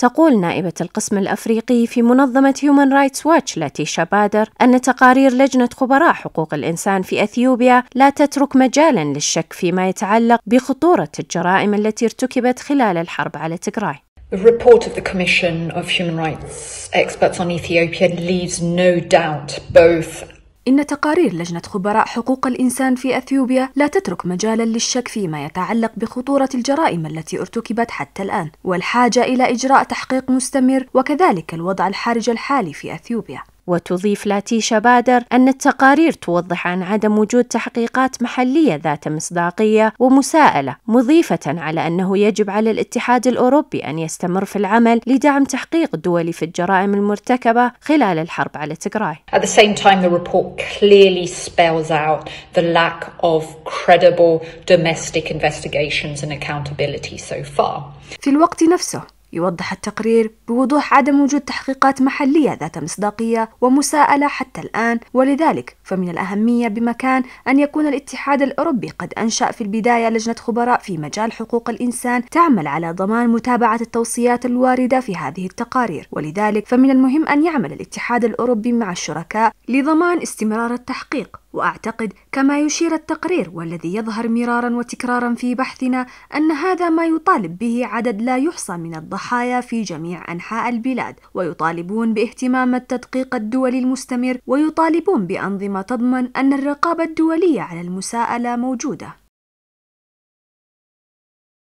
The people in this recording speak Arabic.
تقول نائبة القسم الأفريقي في منظمة هيومن رايتس واتش لاتيشا بادر أن تقارير لجنة خبراء حقوق الإنسان في أثيوبيا لا تترك مجالا للشك فيما يتعلق بخطورة الجرائم التي ارتكبت خلال الحرب على تجراي The report of the Commission of Human Rights Experts on Ethiopia leaves no doubt both إن تقارير لجنة خبراء حقوق الإنسان في أثيوبيا لا تترك مجالا للشك فيما يتعلق بخطورة الجرائم التي ارتكبت حتى الآن والحاجة إلى إجراء تحقيق مستمر وكذلك الوضع الحرج الحالي في أثيوبيا وتضيف لاتيشا بادر أن التقارير توضح عن عدم وجود تحقيقات محلية ذات مصداقية ومساءلة مضيفة على أنه يجب على الاتحاد الأوروبي أن يستمر في العمل لدعم تحقيق دولي في الجرائم المرتكبة خلال الحرب على تجراي. At the same time, the report clearly spells out the lack of credible domestic investigations and accountability so far. في الوقت نفسه يوضح التقرير بوضوح عدم وجود تحقيقات محلية ذات مصداقية ومساءلة حتى الآن ولذلك فمن الأهمية بمكان أن يكون الاتحاد الأوروبي قد أنشأ في البداية لجنة خبراء في مجال حقوق الإنسان تعمل على ضمان متابعة التوصيات الواردة في هذه التقارير ولذلك فمن المهم أن يعمل الاتحاد الأوروبي مع الشركاء لضمان استمرار التحقيق واعتقد كما يشير التقرير والذي يظهر مرارا وتكرارا في بحثنا ان هذا ما يطالب به عدد لا يحصى من الضحايا في جميع انحاء البلاد ويطالبون باهتمام التدقيق الدولي المستمر ويطالبون بانظمه تضمن ان الرقابه الدوليه على المساءله موجوده